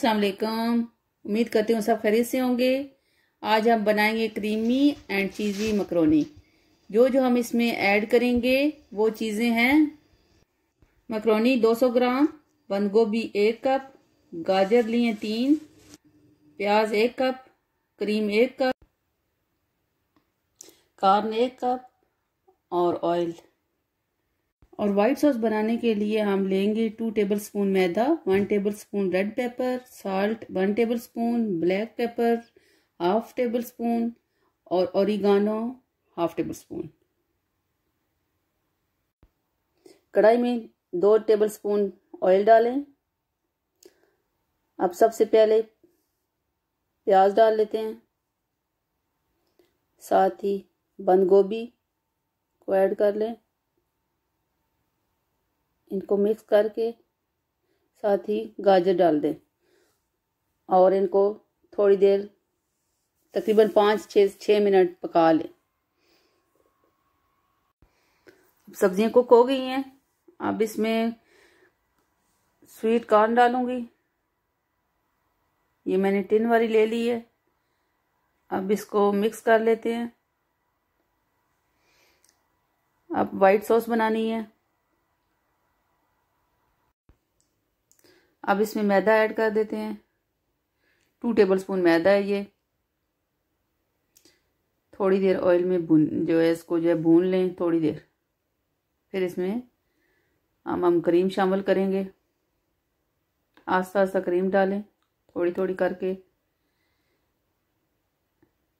अस्सलाम वालेकुम उम्मीद करती हूँ सब खरीद से होंगे आज हम बनाएंगे क्रीमी एंड चीज़ी मकरोनी जो जो हम इसमें ऐड करेंगे वो चीज़ें हैं मकरोनी 200 ग्राम बंद गोभी एक कप गाजर लिए तीन प्याज एक कप क्रीम एक कप कार्न एक कप और ऑयल और वाइट सॉस बनाने के लिए हम लेंगे टू टेबल स्पून मैदा one tablespoon red pepper salt one tablespoon black pepper half tablespoon और औरिगानो हाफ टेबल स्पून कढ़ाई में दो टेबल स्पून ऑयल डालें अब सबसे पहले प्याज डाल लेते हैं साथ ही बंद गोभी को ऐड कर लें इनको मिक्स करके साथ ही गाजर डाल दें और इनको थोड़ी देर तकरीबन पाँच छः छः मिनट पका लें सब्जियां कुक हो गई हैं अब इसमें स्वीट कॉर्न डालूंगी ये मैंने टिन वाली ले ली है अब इसको मिक्स कर लेते हैं अब वाइट सॉस बनानी है अब इसमें मैदा ऐड कर देते हैं टू टेबल स्पून मैदा है ये थोड़ी देर ऑयल में भून जो है इसको जो है भून लें थोड़ी देर फिर इसमें हम हम क्रीम शामिल करेंगे आस्ता आस्ता क्रीम डालें थोड़ी थोड़ी करके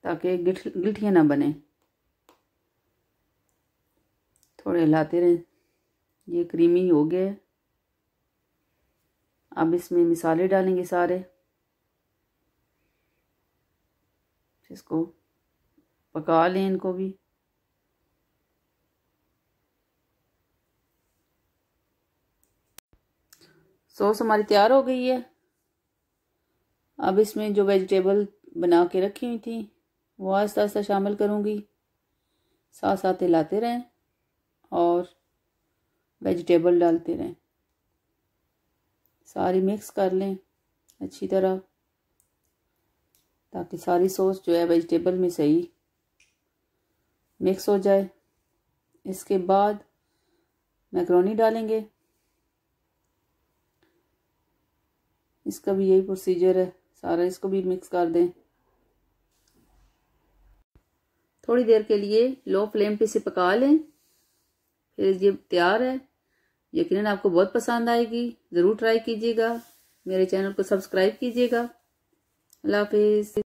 ताकि गिठ गिठियाँ ना बने थोड़े हिलाते रहें ये क्रीमी हो गया है अब इसमें मिसाले डालेंगे सारे इसको पका लें इनको भी सॉस हमारी तैयार हो गई है अब इसमें जो वेजिटेबल बना के रखी हुई थी वो आस्ता आस्ता शामिल करूँगी साथ साथ हिलाते रहें और वेजिटेबल डालते रहें सारी मिक्स कर लें अच्छी तरह ताकि सारी सॉस जो है वेजिटेबल में सही मिक्स हो जाए इसके बाद मैक्रोनी डालेंगे इसका भी यही प्रोसीजर है सारा इसको भी मिक्स कर दें थोड़ी देर के लिए लो फ्लेम पे इसे पका लें फिर ये तैयार है यकीनन आपको बहुत पसंद आएगी ज़रूर ट्राई कीजिएगा मेरे चैनल को सब्सक्राइब कीजिएगा अल्लाह हाफिज़